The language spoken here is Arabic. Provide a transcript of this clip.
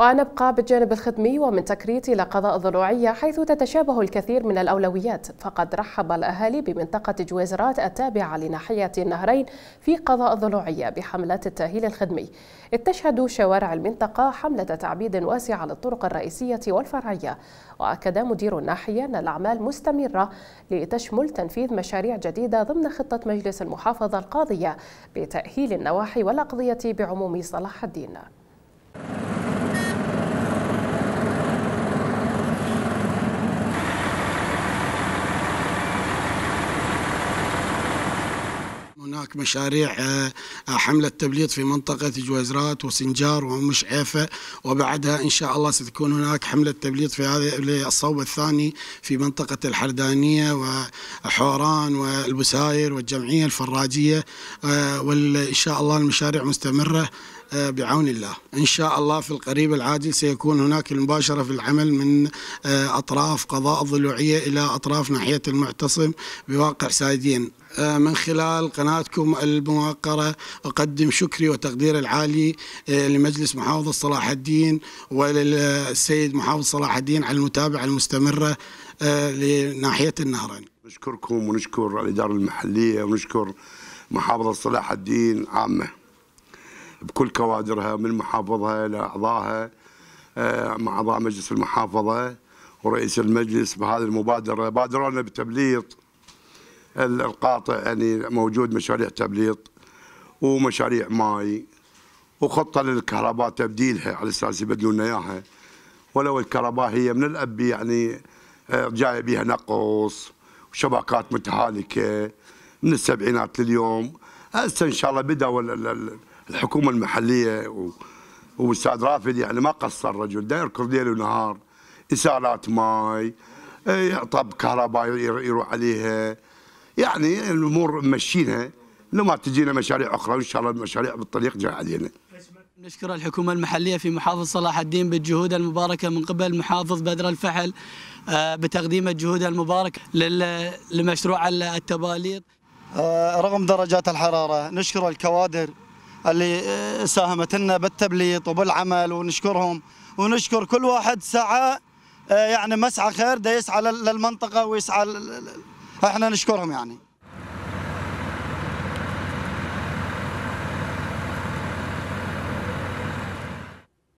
ونبقى بالجانب الخدمي ومن تكريت إلى قضاء ضلوعية حيث تتشابه الكثير من الأولويات فقد رحب الأهالي بمنطقة جويزرات التابعة لناحية النهرين في قضاء ضلوعية بحملات التأهيل الخدمي اتشهد شوارع المنطقة حملة تعبيد واسعة للطرق الرئيسية والفرعية وأكد مدير الناحية أن الأعمال مستمرة لتشمل تنفيذ مشاريع جديدة ضمن خطة مجلس المحافظة القاضية بتأهيل النواحي والأقضية بعموم صلاح الدين هناك مشاريع آه، آه، حملة تبليط في منطقة جوازرات وسنجار ومش عيفة وبعدها إن شاء الله ستكون هناك حملة تبليط في هذا الصوب الثاني في منطقة الحردانية وحوران والبساير والجمعية الفراجية آه، وإن شاء الله المشاريع مستمرة آه، بعون الله إن شاء الله في القريب العاجل سيكون هناك المباشرة في العمل من آه، أطراف قضاء الضلوعية إلى أطراف ناحية المعتصم بواقع سايدين آه، من خلال قناتكم الموقرة أقدم شكري وتقدير العالي لمجلس محافظة صلاح الدين وللسيد محافظ صلاح الدين على المتابعة المستمرة لناحية النهرين نشكركم ونشكر الإدارة المحلية ونشكر محافظة صلاح الدين عامة بكل كوادرها من محافظها الى اعضائها آه، مع اعضاء مجلس المحافظه ورئيس المجلس بهذه المبادره بادرونا بتبليط القاطع يعني موجود مشاريع تبليط ومشاريع ماي وخطه للكهرباء تبديلها على اساس يبدلون اياها ولو الكهرباء هي من الاب يعني آه، جايه بها نقص وشبكات متهالكه من السبعينات لليوم هسه ان شاء الله بداوا الحكومه المحليه و... والاستاذ رافد يعني ما قصر الرجل داير يركض ليل ونهار اسالات ماي طب كهرباء يروح عليها يعني الامور ممشينها لما تجينا مشاريع اخرى وان شاء الله المشاريع بالطريق جاء علينا نشكر الحكومة المحلية في محافظ صلاح الدين بالجهود المباركة من قبل محافظ بدر الفحل آه، بتقديم الجهود المباركة لمشروع التباليط آه، رغم درجات الحرارة نشكر الكوادر اللي آه، ساهمت لنا بالتبليط وبالعمل ونشكرهم ونشكر كل واحد سعى آه، يعني مسعى خير ده يسعى للمنطقه ويسعى احنا نشكرهم يعني